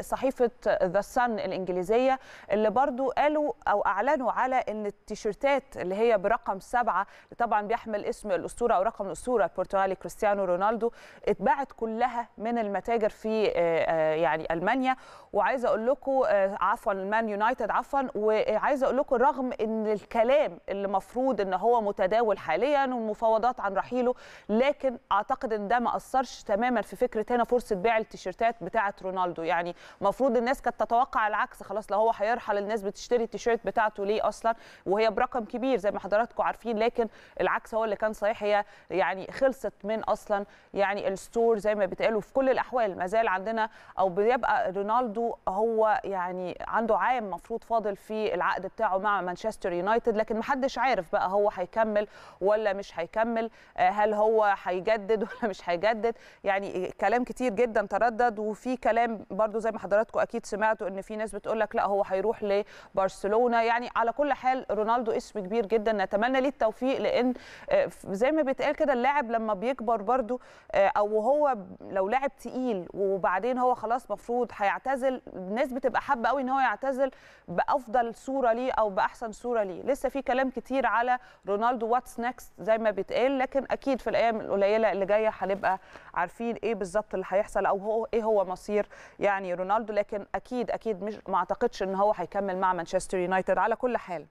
صحيفة ذا سن الإنجليزية اللي برضو قالوا أو أعلنوا على أن التيشيرتات اللي هي برقم سبعة اللي طبعا بيحمل اسم الأسطورة أو رقم الأسطورة البرتغالي كريستيانو رونالدو اتباعت كلها من المتاجر في آه، آه، يعني ألمانيا وعايزة أقول لكم آه، عفوا المان يونايتد عفوا وعايزة أقول لكم رغم أن الكلام اللي مفروض أن هو متداول حاليا والمفاوضات عن رحيله لكن أعتقد أن ده ما أثرش تماما في فكرة هنا فرصة بيع التيشيرتات بتاعة رونالدو يعني المفروض الناس كانت تتوقع العكس خلاص لو هو هيرحل الناس بتشتري التيشيرت بتاعته ليه اصلا وهي برقم كبير زي ما حضراتكم عارفين لكن العكس هو اللي كان صحيح هي يعني خلصت من اصلا يعني الستور زي ما بيتقالوا في كل الاحوال ما زال عندنا او بيبقى رونالدو هو يعني عنده عام مفروض فاضل في العقد بتاعه مع مانشستر يونايتد لكن محدش عارف بقى هو هيكمل ولا مش هيكمل آه، هل هو هيجدد ولا مش هيجدد يعني كلام كتير جدا تردد وفي كلام برضو زي زي ما حضراتكم اكيد سمعتوا ان في ناس بتقول لك لا هو هيروح لبرشلونه يعني على كل حال رونالدو اسم كبير جدا نتمنى ليه التوفيق لان آه، زي ما بيتقال كده اللاعب لما بيكبر برده آه، او هو لو لاعب تقيل وبعدين هو خلاص مفروض هيعتزل الناس بتبقى حابه قوي ان هو يعتزل بافضل صوره ليه او باحسن صوره ليه لسه في كلام كتير على رونالدو واتس نيكست زي ما بيتقال لكن اكيد في الايام القليله اللي جايه هنبقى عارفين ايه بالظبط اللي هيحصل او هو ايه هو مصير يعني رونالدو لكن اكيد اكيد مش ما اعتقدش ان هو هيكمل مع مانشستر يونايتد على كل حال